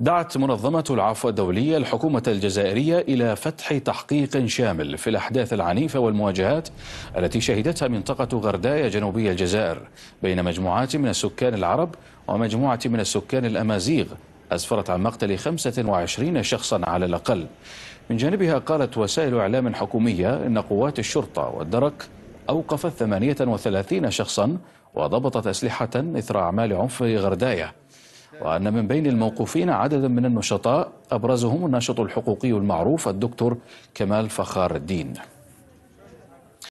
دعت منظمة العفو الدولية الحكومة الجزائرية إلى فتح تحقيق شامل في الأحداث العنيفة والمواجهات التي شهدتها منطقة غردايا جنوبية الجزائر بين مجموعات من السكان العرب ومجموعة من السكان الأمازيغ أسفرت عن مقتل 25 شخصا على الأقل من جانبها قالت وسائل إعلام حكومية إن قوات الشرطة والدرك أوقفت 38 شخصا وضبطت أسلحة إثر أعمال عنف غردايا وأن من بين الموقوفين عددا من النشطاء أبرزهم الناشط الحقوقي المعروف الدكتور كمال فخار الدين